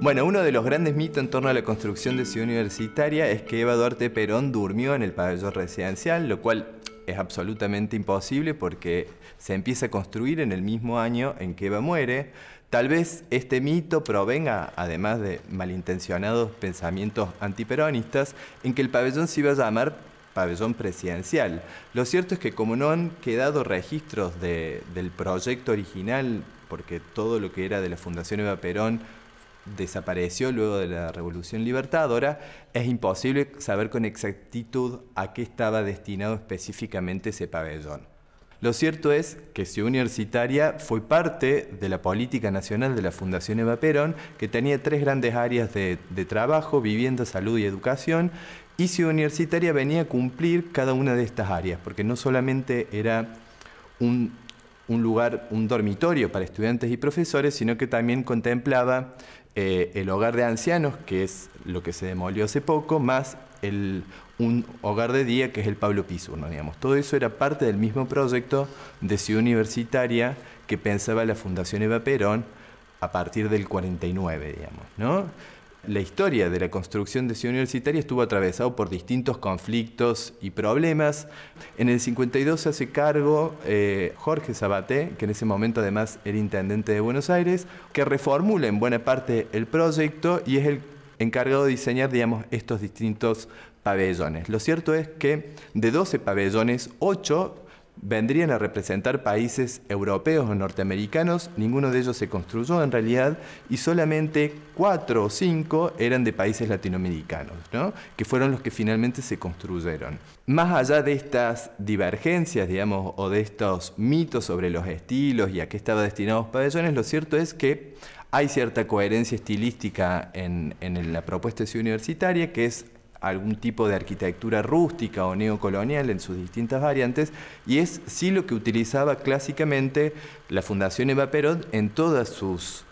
Bueno, uno de los grandes mitos en torno a la construcción de Ciudad Universitaria es que Eva Duarte Perón durmió en el pabellón residencial, lo cual es absolutamente imposible porque se empieza a construir en el mismo año en que Eva muere, Tal vez este mito provenga, además de malintencionados pensamientos antiperonistas, en que el pabellón se iba a llamar pabellón presidencial. Lo cierto es que como no han quedado registros del proyecto original, porque todo lo que era de la Fundación Eva Perón desapareció luego de la Revolución Libertadora, es imposible saber con exactitud a qué estaba destinado específicamente ese pabellón. Lo cierto es que Ciudad Universitaria fue parte de la política nacional de la Fundación Eva Perón, que tenía tres grandes áreas de, trabajo, vivienda, salud y educación, y Ciudad Universitaria venía a cumplir cada una de estas áreas, porque no solamente era un lugar, un dormitorio para estudiantes y profesores, sino que también contemplaba eh, el hogar de ancianos, que es lo que se demolió hace poco, más el, un hogar de día, que es el Pablo Pizurno, digamos. Todo eso era parte del mismo proyecto de ciudad universitaria que pensaba la Fundación Eva Perón a partir del 49, digamos, ¿no? La historia de la construcción de Ciudad Universitaria estuvo atravesado por distintos conflictos y problemas. En el 52 se hace cargo eh, Jorge Sabaté, que en ese momento además era intendente de Buenos Aires, que reformula en buena parte el proyecto y es el encargado de diseñar, digamos, estos distintos pabellones. Lo cierto es que de 12 pabellones, 8 vendrían a representar países europeos o norteamericanos, ninguno de ellos se construyó en realidad y solamente cuatro o cinco eran de países latinoamericanos, ¿no? que fueron los que finalmente se construyeron. Más allá de estas divergencias, digamos, o de estos mitos sobre los estilos y a qué estaban destinados pabellones, lo cierto es que hay cierta coherencia estilística en, en la propuesta universitaria que es algún tipo de arquitectura rústica o neocolonial en sus distintas variantes, y es sí lo que utilizaba clásicamente la Fundación Eva Perón en todas sus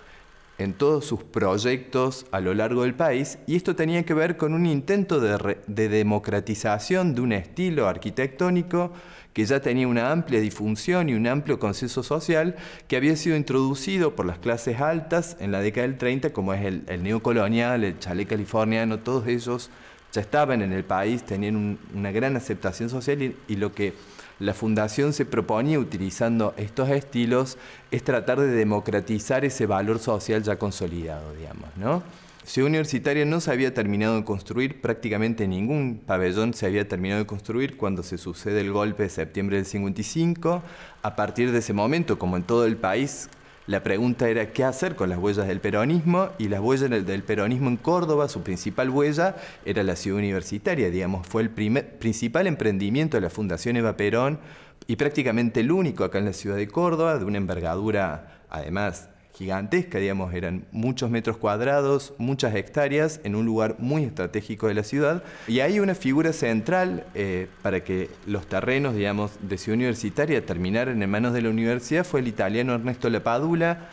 en todos sus proyectos a lo largo del país y esto tenía que ver con un intento de, democratización de un estilo arquitectónico que ya tenía una amplia difusión y un amplio consenso social que había sido introducido por las clases altas en la década del 30 como es el neocolonial, el chalet californiano, todos ellos ya estaban en el país, tenían una gran aceptación social y, lo que la fundación se proponía utilizando estos estilos es tratar de democratizar ese valor social ya consolidado, digamos, ¿no? Ciudad Universitaria no se había terminado de construir, prácticamente ningún pabellón se había terminado de construir cuando se sucede el golpe de septiembre del 55. A partir de ese momento, como en todo el país, la pregunta era qué hacer con las huellas del peronismo y las huellas del peronismo en Córdoba, su principal huella era la ciudad universitaria, digamos, fue el primer, principal emprendimiento de la Fundación Eva Perón y prácticamente el único acá en la ciudad de Córdoba, de una envergadura además gigantesca, digamos, eran muchos metros cuadrados, muchas hectáreas, en un lugar muy estratégico de la ciudad. Y hay una figura central eh, para que los terrenos, digamos, de Ciudad Universitaria terminaran en manos de la universidad fue el italiano Ernesto Lapadula,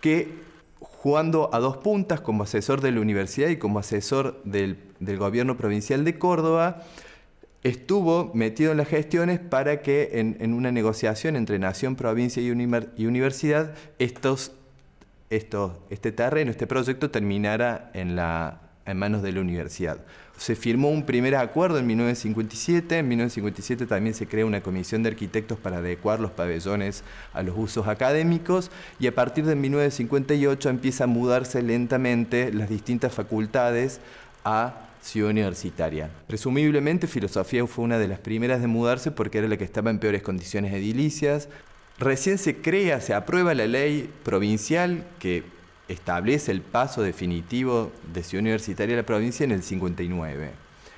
que jugando a dos puntas como asesor de la universidad y como asesor del, gobierno provincial de Córdoba, estuvo metido en las gestiones para que en, una negociación entre Nación, Provincia y, y Universidad estos esto, este terreno, este proyecto terminara en, la, en manos de la universidad. Se firmó un primer acuerdo en 1957, en 1957 también se crea una comisión de arquitectos para adecuar los pabellones a los usos académicos y a partir de 1958 empieza a mudarse lentamente las distintas facultades a ciudad universitaria. Presumiblemente filosofía fue una de las primeras de mudarse porque era la que estaba en peores condiciones edilicias, Recién se crea, se aprueba la ley provincial que establece el paso definitivo de Ciudad Universitaria a la provincia en el 59.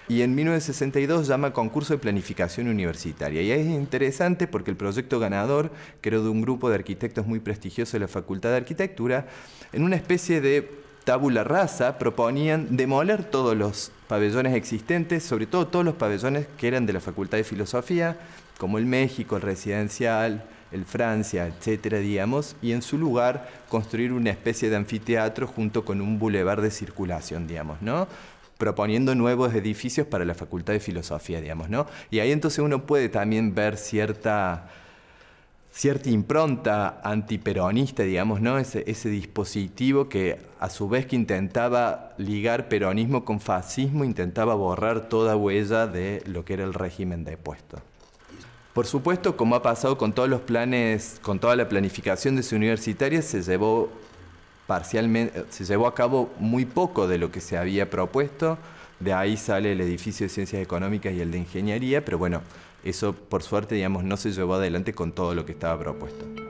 Y en 1962 llama concurso de planificación universitaria. Y es interesante porque el proyecto ganador, que de un grupo de arquitectos muy prestigiosos de la Facultad de Arquitectura, en una especie de tabula rasa, proponían demoler todos los pabellones existentes, sobre todo todos los pabellones que eran de la Facultad de Filosofía, como el México, el Residencial, el Francia, etcétera, digamos, y en su lugar construir una especie de anfiteatro junto con un bulevar de circulación, digamos, ¿no? proponiendo nuevos edificios para la Facultad de Filosofía, digamos, ¿no? Y ahí entonces uno puede también ver cierta, cierta impronta antiperonista, digamos, ¿no? Ese, ese, dispositivo que a su vez que intentaba ligar peronismo con fascismo, intentaba borrar toda huella de lo que era el régimen de por supuesto, como ha pasado con todos los planes, con toda la planificación de su universitaria, se llevó parcialmente, se llevó a cabo muy poco de lo que se había propuesto. De ahí sale el edificio de ciencias económicas y el de ingeniería, pero bueno, eso por suerte, digamos, no se llevó adelante con todo lo que estaba propuesto.